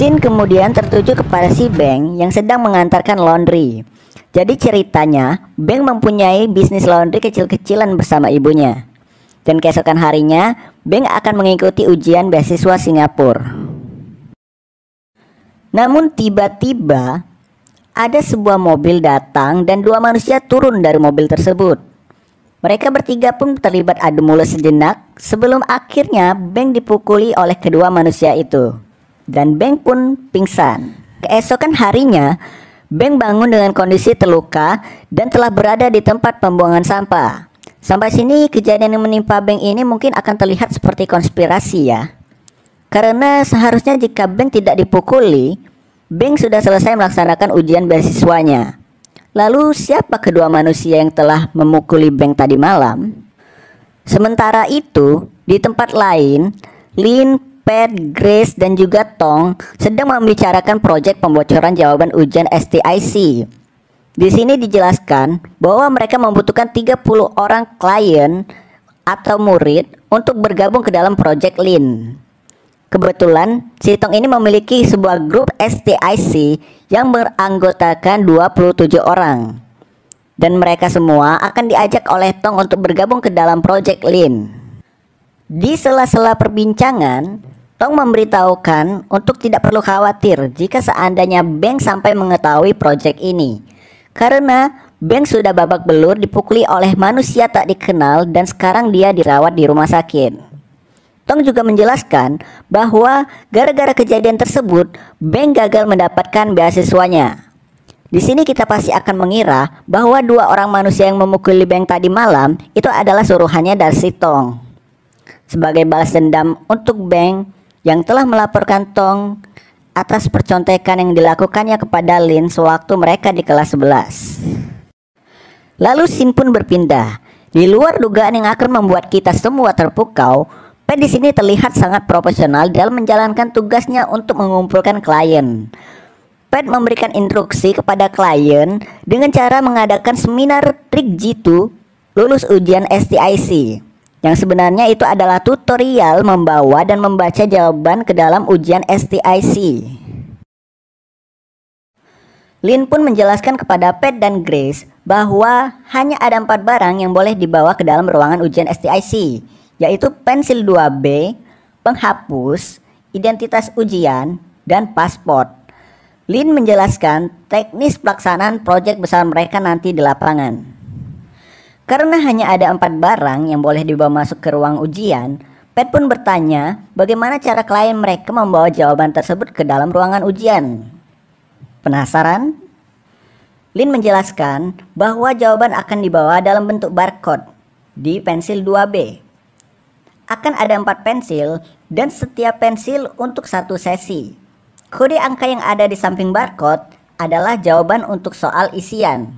Sin kemudian tertuju kepada si Beng yang sedang mengantarkan laundry. Jadi ceritanya, Beng mempunyai bisnis laundry kecil-kecilan bersama ibunya. Dan keesokan harinya, Beng akan mengikuti ujian beasiswa Singapura. Namun tiba-tiba, ada sebuah mobil datang dan dua manusia turun dari mobil tersebut. Mereka bertiga pun terlibat adu mulut sejenak sebelum akhirnya Beng dipukuli oleh kedua manusia itu dan Beng pun pingsan. Keesokan harinya, Beng bangun dengan kondisi terluka dan telah berada di tempat pembuangan sampah. Sampai sini kejadian yang menimpa Beng ini mungkin akan terlihat seperti konspirasi ya. Karena seharusnya jika Beng tidak dipukuli, Beng sudah selesai melaksanakan ujian beasiswanya. Lalu siapa kedua manusia yang telah memukuli Beng tadi malam? Sementara itu, di tempat lain, Lin Pet, Grace, dan juga Tong sedang membicarakan proyek pembocoran jawaban ujian STIC. Di sini dijelaskan bahwa mereka membutuhkan 30 orang klien atau murid untuk bergabung ke dalam proyek Lin. Kebetulan, si Tong ini memiliki sebuah grup STIC yang beranggotakan 27 orang. Dan mereka semua akan diajak oleh Tong untuk bergabung ke dalam proyek Lin. Di sela-sela perbincangan, Tong memberitahukan untuk tidak perlu khawatir jika seandainya Bank sampai mengetahui proyek ini. Karena Bank sudah babak belur dipukuli oleh manusia tak dikenal dan sekarang dia dirawat di rumah sakit. Tong juga menjelaskan bahwa gara-gara kejadian tersebut, Bank gagal mendapatkan beasiswanya. Di sini kita pasti akan mengira bahwa dua orang manusia yang memukuli Bank tadi malam itu adalah suruhannya dari Tong. Sebagai balas dendam untuk Bank, yang telah melaporkan Tong atas percontekan yang dilakukannya kepada Lin sewaktu mereka di kelas 11. Lalu Sin pun berpindah. Di luar dugaan yang akan membuat kita semua terpukau, Pen di sini terlihat sangat profesional dalam menjalankan tugasnya untuk mengumpulkan klien. Pat memberikan instruksi kepada klien dengan cara mengadakan seminar trik jitu lulus ujian STIC. Yang sebenarnya itu adalah tutorial membawa dan membaca jawaban ke dalam ujian STIC. Lin pun menjelaskan kepada Pat dan Grace bahwa hanya ada empat barang yang boleh dibawa ke dalam ruangan ujian STIC, yaitu pensil 2B, penghapus, identitas ujian, dan paspor. Lin menjelaskan teknis pelaksanaan proyek besar mereka nanti di lapangan. Karena hanya ada empat barang yang boleh dibawa masuk ke ruang ujian, Pat pun bertanya bagaimana cara klien mereka membawa jawaban tersebut ke dalam ruangan ujian. Penasaran? Lin menjelaskan bahwa jawaban akan dibawa dalam bentuk barcode di pensil 2B. Akan ada empat pensil dan setiap pensil untuk satu sesi. Kode angka yang ada di samping barcode adalah jawaban untuk soal isian.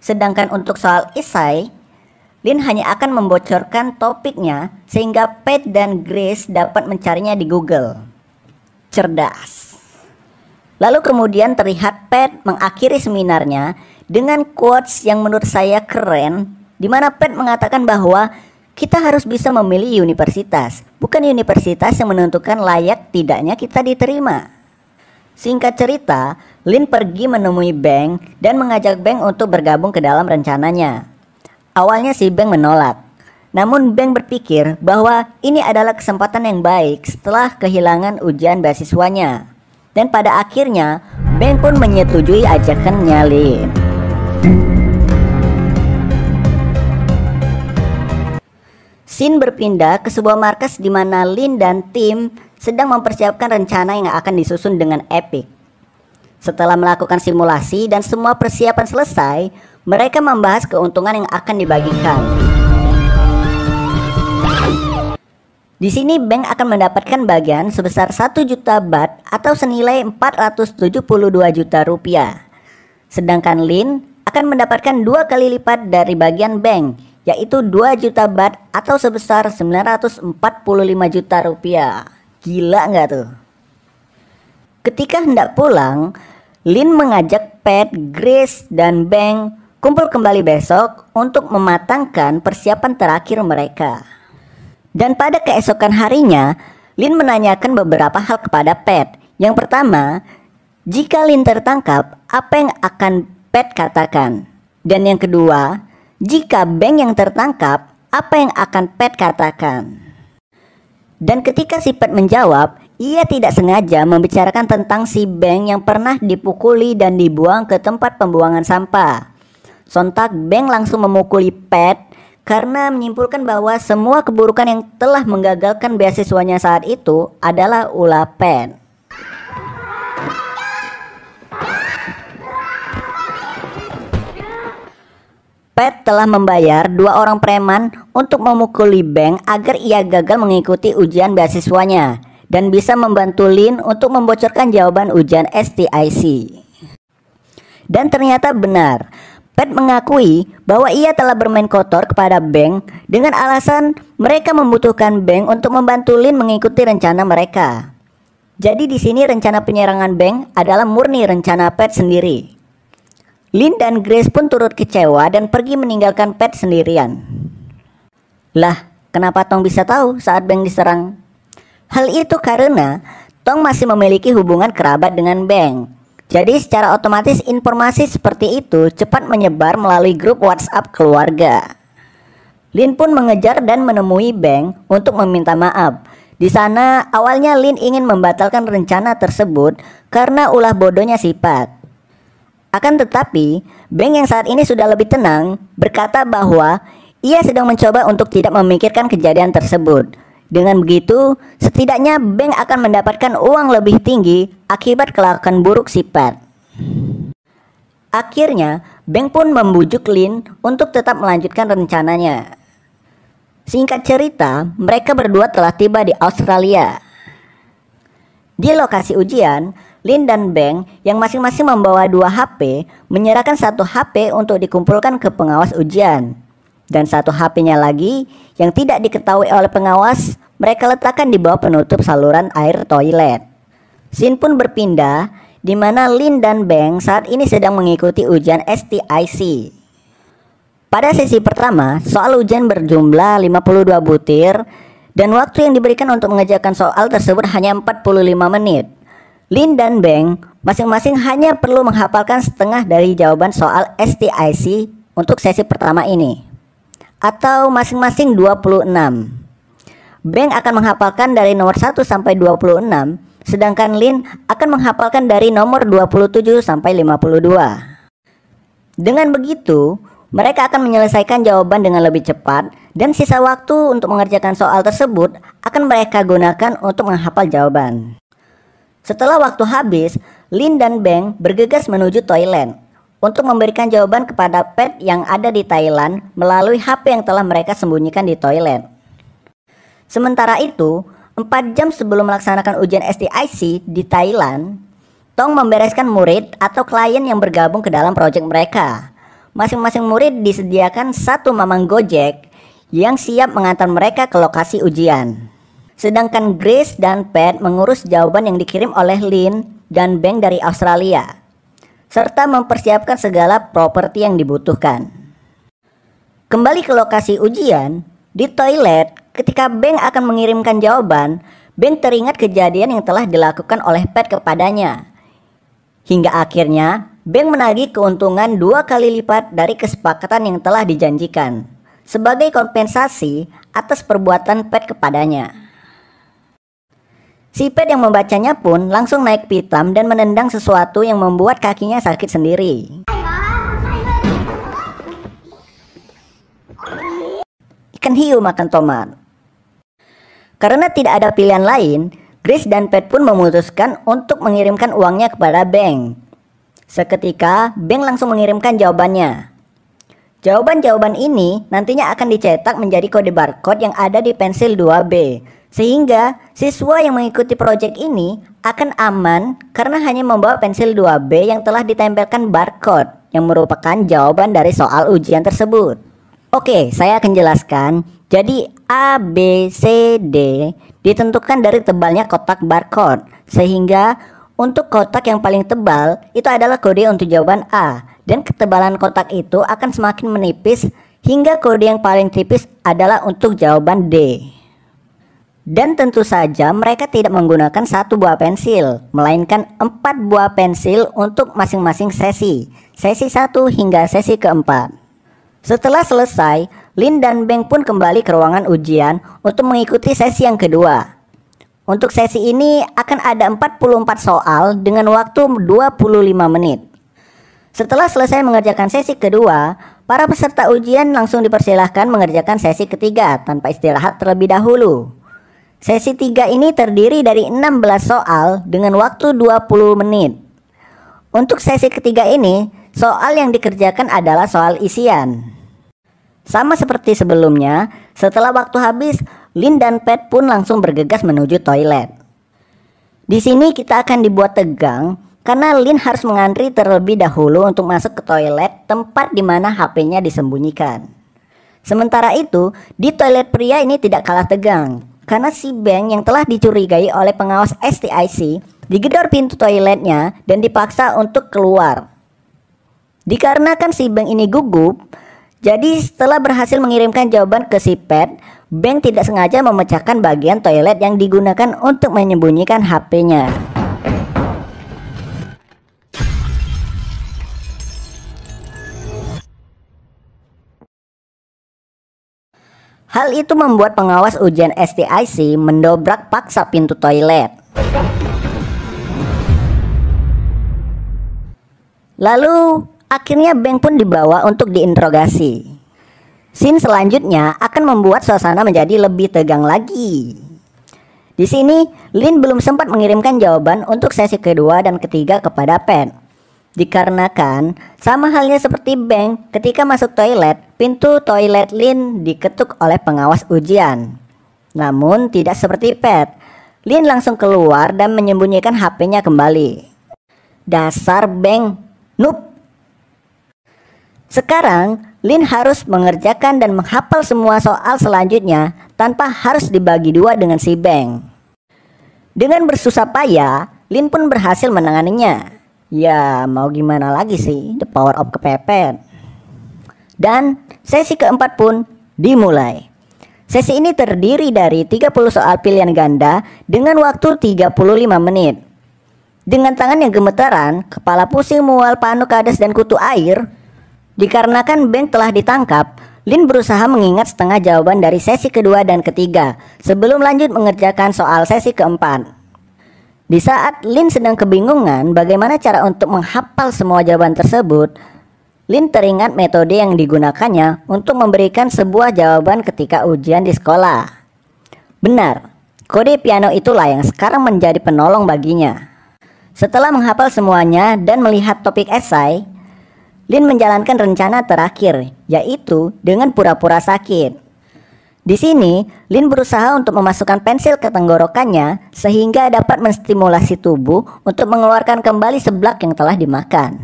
Sedangkan untuk soal isai, Lin hanya akan membocorkan topiknya sehingga Pat dan Grace dapat mencarinya di Google. Cerdas. Lalu kemudian terlihat Pat mengakhiri seminarnya dengan quotes yang menurut saya keren di mana Pat mengatakan bahwa kita harus bisa memilih universitas, bukan universitas yang menentukan layak tidaknya kita diterima. Singkat cerita, Lin pergi menemui Bang dan mengajak Bang untuk bergabung ke dalam rencananya. Awalnya si Beng menolak, namun Beng berpikir bahwa ini adalah kesempatan yang baik setelah kehilangan ujian beasiswanya. Dan pada akhirnya, Beng pun menyetujui ajakan Nyali. Sin berpindah ke sebuah markas di mana Lin dan tim sedang mempersiapkan rencana yang akan disusun dengan Epic. Setelah melakukan simulasi dan semua persiapan selesai, mereka membahas keuntungan yang akan dibagikan. Di sini bank akan mendapatkan bagian sebesar 1 juta bat atau senilai 472 juta rupiah. Sedangkan Lin akan mendapatkan dua kali lipat dari bagian bank, yaitu 2 juta bat atau sebesar 945 juta rupiah. Gila nggak tuh? Ketika hendak pulang, Lin mengajak Pat, Grace, dan Bang kumpul kembali besok untuk mematangkan persiapan terakhir mereka. Dan pada keesokan harinya, Lin menanyakan beberapa hal kepada Pat. Yang pertama, jika Lin tertangkap, apa yang akan Pat katakan? Dan yang kedua, jika Bang yang tertangkap, apa yang akan Pat katakan? Dan ketika si Pat menjawab, ia tidak sengaja membicarakan tentang si Beng yang pernah dipukuli dan dibuang ke tempat pembuangan sampah. Sontak Beng langsung memukuli Pat karena menyimpulkan bahwa semua keburukan yang telah menggagalkan beasiswanya saat itu adalah ulah Pat. Pat telah membayar dua orang preman untuk memukuli Beng agar ia gagal mengikuti ujian beasiswanya dan bisa membantu Lin untuk membocorkan jawaban ujian STIC. Dan ternyata benar, Pat mengakui bahwa ia telah bermain kotor kepada Bank dengan alasan mereka membutuhkan Bank untuk membantu Lin mengikuti rencana mereka. Jadi di sini rencana penyerangan Bank adalah murni rencana Pat sendiri. Lin dan Grace pun turut kecewa dan pergi meninggalkan Pat sendirian. Lah, kenapa Tong bisa tahu saat Bank diserang? Hal itu karena Tong masih memiliki hubungan kerabat dengan Bang. Jadi secara otomatis informasi seperti itu cepat menyebar melalui grup WhatsApp keluarga. Lin pun mengejar dan menemui Bang untuk meminta maaf. Di sana awalnya Lin ingin membatalkan rencana tersebut karena ulah bodohnya sifat. Akan tetapi, Bang yang saat ini sudah lebih tenang berkata bahwa ia sedang mencoba untuk tidak memikirkan kejadian tersebut. Dengan begitu, setidaknya bank akan mendapatkan uang lebih tinggi akibat kelakuan buruk si Pat. Akhirnya, bank pun membujuk Lin untuk tetap melanjutkan rencananya. Singkat cerita, mereka berdua telah tiba di Australia. Di lokasi ujian, Lin dan Bang yang masing-masing membawa dua HP menyerahkan satu HP untuk dikumpulkan ke pengawas ujian dan satu HP-nya lagi yang tidak diketahui oleh pengawas mereka letakkan di bawah penutup saluran air toilet. Sin pun berpindah di mana Lin dan Beng saat ini sedang mengikuti ujian STIC. Pada sesi pertama, soal ujian berjumlah 52 butir dan waktu yang diberikan untuk mengerjakan soal tersebut hanya 45 menit. Lin dan Beng masing-masing hanya perlu menghafalkan setengah dari jawaban soal STIC untuk sesi pertama ini atau masing-masing 26. Bank akan menghafalkan dari nomor 1 sampai 26, sedangkan Lin akan menghafalkan dari nomor 27 sampai 52. Dengan begitu, mereka akan menyelesaikan jawaban dengan lebih cepat dan sisa waktu untuk mengerjakan soal tersebut akan mereka gunakan untuk menghafal jawaban. Setelah waktu habis, Lin dan Bank bergegas menuju toilet untuk memberikan jawaban kepada pet yang ada di Thailand melalui HP yang telah mereka sembunyikan di toilet. Sementara itu, 4 jam sebelum melaksanakan ujian STIC di Thailand, Tong membereskan murid atau klien yang bergabung ke dalam proyek mereka. Masing-masing murid disediakan satu mamang Gojek yang siap mengantar mereka ke lokasi ujian. Sedangkan Grace dan Pat mengurus jawaban yang dikirim oleh Lin dan Bank dari Australia serta mempersiapkan segala properti yang dibutuhkan. Kembali ke lokasi ujian, di toilet, ketika Bank akan mengirimkan jawaban, Bank teringat kejadian yang telah dilakukan oleh Pat kepadanya. Hingga akhirnya, Bank menagih keuntungan dua kali lipat dari kesepakatan yang telah dijanjikan sebagai kompensasi atas perbuatan Pat kepadanya. Si Pet yang membacanya pun langsung naik pitam dan menendang sesuatu yang membuat kakinya sakit sendiri. Ikan hiu makan tomat. Karena tidak ada pilihan lain, Grace dan Pet pun memutuskan untuk mengirimkan uangnya kepada Bank. Seketika, Bank langsung mengirimkan jawabannya. Jawaban-jawaban ini nantinya akan dicetak menjadi kode barcode yang ada di pensil 2B sehingga siswa yang mengikuti proyek ini akan aman karena hanya membawa pensil 2B yang telah ditempelkan barcode yang merupakan jawaban dari soal ujian tersebut. Oke, saya akan jelaskan. Jadi A, B, C, D ditentukan dari tebalnya kotak barcode sehingga untuk kotak yang paling tebal itu adalah kode untuk jawaban A dan ketebalan kotak itu akan semakin menipis hingga kode yang paling tipis adalah untuk jawaban D. Dan tentu saja mereka tidak menggunakan satu buah pensil, melainkan empat buah pensil untuk masing-masing sesi, sesi satu hingga sesi keempat. Setelah selesai, Lin dan Beng pun kembali ke ruangan ujian untuk mengikuti sesi yang kedua. Untuk sesi ini akan ada 44 soal dengan waktu 25 menit. Setelah selesai mengerjakan sesi kedua, para peserta ujian langsung dipersilahkan mengerjakan sesi ketiga tanpa istirahat terlebih dahulu. Sesi 3 ini terdiri dari 16 soal dengan waktu 20 menit. Untuk sesi ketiga ini, soal yang dikerjakan adalah soal isian. Sama seperti sebelumnya, setelah waktu habis, Lin dan Pat pun langsung bergegas menuju toilet. Di sini kita akan dibuat tegang karena Lin harus mengantri terlebih dahulu untuk masuk ke toilet tempat di mana HP-nya disembunyikan. Sementara itu, di toilet pria ini tidak kalah tegang karena si bank yang telah dicurigai oleh pengawas STIC digedor pintu toiletnya dan dipaksa untuk keluar. Dikarenakan si bank ini gugup, jadi setelah berhasil mengirimkan jawaban ke si Pet, bank tidak sengaja memecahkan bagian toilet yang digunakan untuk menyembunyikan HP-nya. Hal itu membuat pengawas ujian STIC mendobrak paksa pintu toilet. Lalu, akhirnya Beng pun dibawa untuk diinterogasi. Scene selanjutnya akan membuat suasana menjadi lebih tegang lagi. Di sini, Lin belum sempat mengirimkan jawaban untuk sesi kedua dan ketiga kepada Pen. Dikarenakan sama halnya seperti bank, ketika masuk toilet, pintu toilet Lin diketuk oleh pengawas ujian. Namun tidak seperti Pet. Lin langsung keluar dan menyembunyikan HP-nya kembali. Dasar bank, noob. Sekarang, Lin harus mengerjakan dan menghapal semua soal selanjutnya tanpa harus dibagi dua dengan si Beng. Dengan bersusah payah, Lin pun berhasil menanganinya. Ya, mau gimana lagi sih? The power of kepepet. Dan sesi keempat pun dimulai. Sesi ini terdiri dari 30 soal pilihan ganda dengan waktu 35 menit. Dengan tangan yang gemetaran, kepala pusing mual panu kades dan kutu air, dikarenakan Bank telah ditangkap, Lin berusaha mengingat setengah jawaban dari sesi kedua dan ketiga sebelum lanjut mengerjakan soal sesi keempat. Di saat Lin sedang kebingungan bagaimana cara untuk menghafal semua jawaban tersebut, Lin teringat metode yang digunakannya untuk memberikan sebuah jawaban ketika ujian di sekolah. Benar, kode piano itulah yang sekarang menjadi penolong baginya. Setelah menghafal semuanya dan melihat topik esai, Lin menjalankan rencana terakhir, yaitu dengan pura-pura sakit. Di sini, Lin berusaha untuk memasukkan pensil ke tenggorokannya sehingga dapat menstimulasi tubuh untuk mengeluarkan kembali seblak yang telah dimakan.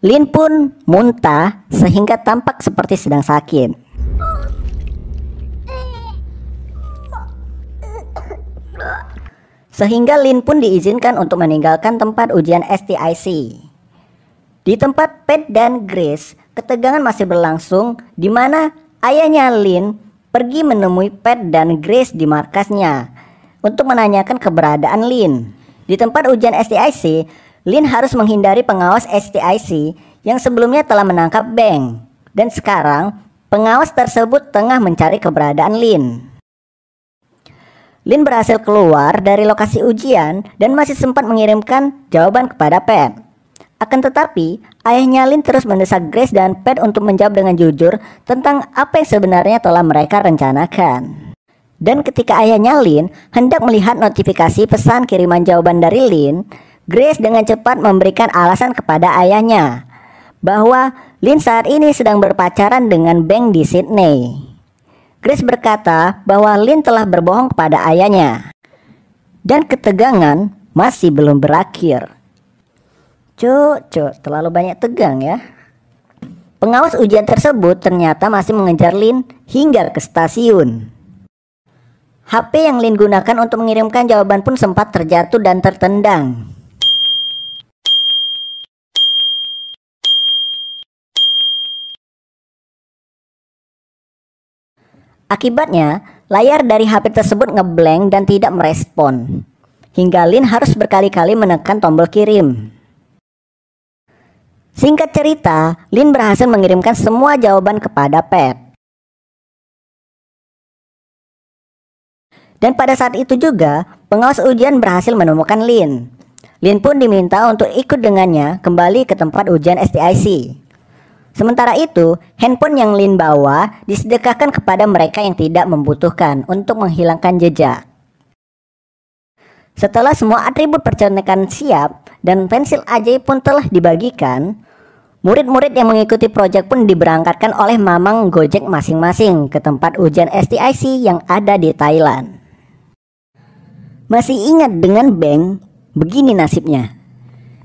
Lin pun muntah sehingga tampak seperti sedang sakit. Sehingga Lin pun diizinkan untuk meninggalkan tempat ujian STIC. Di tempat Pat dan Grace, ketegangan masih berlangsung di mana ayahnya Lin pergi menemui Pat dan Grace di markasnya untuk menanyakan keberadaan Lin. Di tempat ujian STIC, Lin harus menghindari pengawas STIC yang sebelumnya telah menangkap Bang. Dan sekarang, pengawas tersebut tengah mencari keberadaan Lin. Lin berhasil keluar dari lokasi ujian dan masih sempat mengirimkan jawaban kepada Pat. Akan tetapi, ayahnya Lin terus mendesak Grace dan Pat untuk menjawab dengan jujur tentang apa yang sebenarnya telah mereka rencanakan. Dan ketika ayahnya Lin hendak melihat notifikasi pesan kiriman jawaban dari Lin, Grace dengan cepat memberikan alasan kepada ayahnya bahwa Lin saat ini sedang berpacaran dengan Bang di Sydney. Grace berkata bahwa Lin telah berbohong kepada ayahnya. Dan ketegangan masih belum berakhir. Cuk, cuk, terlalu banyak tegang ya. Pengawas ujian tersebut ternyata masih mengejar Lin hingga ke stasiun. HP yang Lin gunakan untuk mengirimkan jawaban pun sempat terjatuh dan tertendang. Akibatnya, layar dari HP tersebut ngeblank dan tidak merespon. Hingga Lin harus berkali-kali menekan tombol kirim. Singkat cerita, Lin berhasil mengirimkan semua jawaban kepada Pat. Dan pada saat itu juga, pengawas ujian berhasil menemukan Lin. Lin pun diminta untuk ikut dengannya kembali ke tempat ujian STIC. Sementara itu, handphone yang Lin bawa disedekahkan kepada mereka yang tidak membutuhkan untuk menghilangkan jejak. Setelah semua atribut percontekan siap dan pensil ajaib pun telah dibagikan, Murid-murid yang mengikuti proyek pun diberangkatkan oleh Mamang Gojek masing-masing ke tempat ujian STIC yang ada di Thailand. Masih ingat dengan Beng? Begini nasibnya.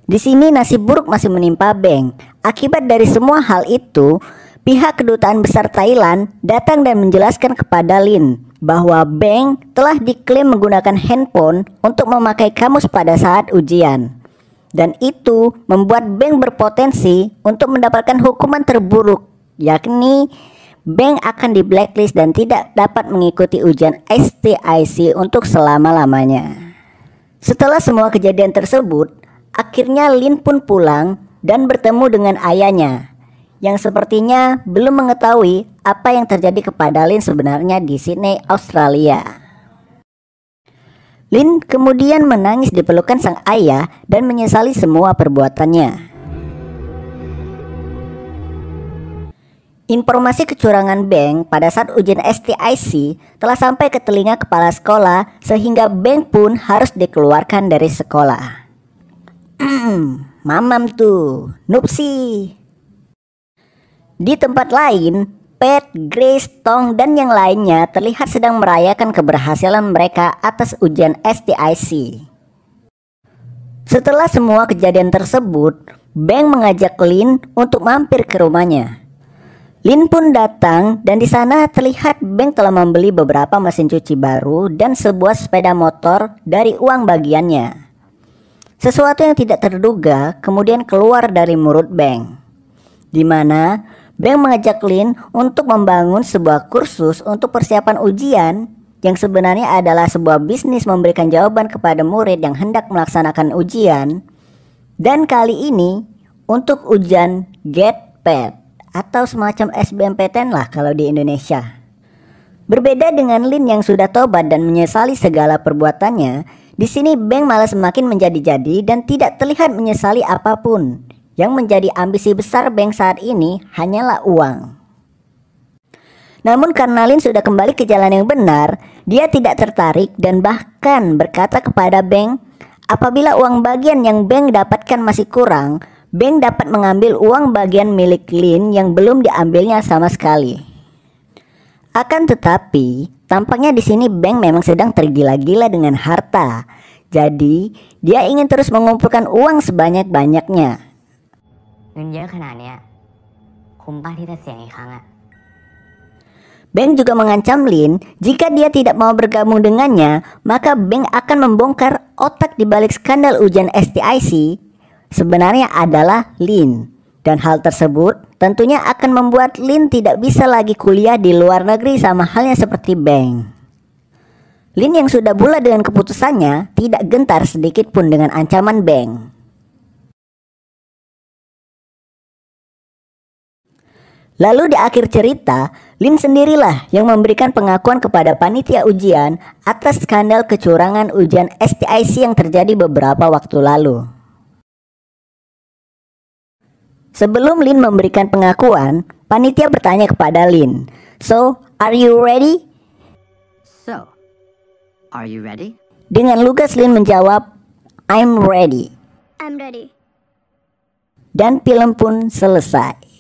Di sini nasib buruk masih menimpa Beng. Akibat dari semua hal itu, pihak kedutaan besar Thailand datang dan menjelaskan kepada Lin bahwa Beng telah diklaim menggunakan handphone untuk memakai kamus pada saat ujian dan itu membuat bank berpotensi untuk mendapatkan hukuman terburuk, yakni bank akan di blacklist dan tidak dapat mengikuti ujian STIC untuk selama-lamanya. Setelah semua kejadian tersebut, akhirnya Lin pun pulang dan bertemu dengan ayahnya yang sepertinya belum mengetahui apa yang terjadi kepada Lin sebenarnya di Sydney, Australia. Lin kemudian menangis di pelukan sang ayah dan menyesali semua perbuatannya. Informasi kecurangan bank pada saat ujian STIC telah sampai ke telinga kepala sekolah sehingga bank pun harus dikeluarkan dari sekolah. Mamam tuh, Nupsi. Di tempat lain, Pet, Grace, Tong, dan yang lainnya terlihat sedang merayakan keberhasilan mereka atas ujian STIC. Setelah semua kejadian tersebut, Bang mengajak Lin untuk mampir ke rumahnya. Lin pun datang dan di sana terlihat Bang telah membeli beberapa mesin cuci baru dan sebuah sepeda motor dari uang bagiannya. Sesuatu yang tidak terduga kemudian keluar dari mulut Bang. Di mana Bank mengajak Lin untuk membangun sebuah kursus untuk persiapan ujian yang sebenarnya adalah sebuah bisnis memberikan jawaban kepada murid yang hendak melaksanakan ujian. Dan kali ini untuk ujian get GetPad atau semacam SBMPTN lah kalau di Indonesia. Berbeda dengan Lin yang sudah tobat dan menyesali segala perbuatannya, di sini Beng malah semakin menjadi-jadi dan tidak terlihat menyesali apapun. Yang menjadi ambisi besar bank saat ini hanyalah uang. Namun karena Lin sudah kembali ke jalan yang benar, dia tidak tertarik dan bahkan berkata kepada Bank, apabila uang bagian yang Bank dapatkan masih kurang, Bank dapat mengambil uang bagian milik Lin yang belum diambilnya sama sekali. Akan tetapi, tampaknya di sini Bank memang sedang tergila-gila dengan harta. Jadi, dia ingin terus mengumpulkan uang sebanyak-banyaknya. เงินเยอะขนาดเนี้ยคุ้มป้าที่จะเสี่ยงอีกครั้งอะ Bank ah. ah. juga mengancam Lin, jika dia tidak mau bergabung dengannya, maka Bank akan membongkar otak di balik skandal ujian STIC sebenarnya adalah Lin. Dan hal tersebut tentunya akan membuat Lin tidak bisa lagi kuliah di luar negeri sama halnya seperti Bank. Lin yang sudah bulat dengan keputusannya tidak gentar sedikit pun dengan ancaman Bank. Lalu di akhir cerita, Lin sendirilah yang memberikan pengakuan kepada panitia ujian atas skandal kecurangan ujian STIC yang terjadi beberapa waktu lalu. Sebelum Lin memberikan pengakuan, panitia bertanya kepada Lin, "So, are you ready?" So, are you ready? Dengan lugas Lin menjawab, "I'm ready." I'm ready. Dan film pun selesai.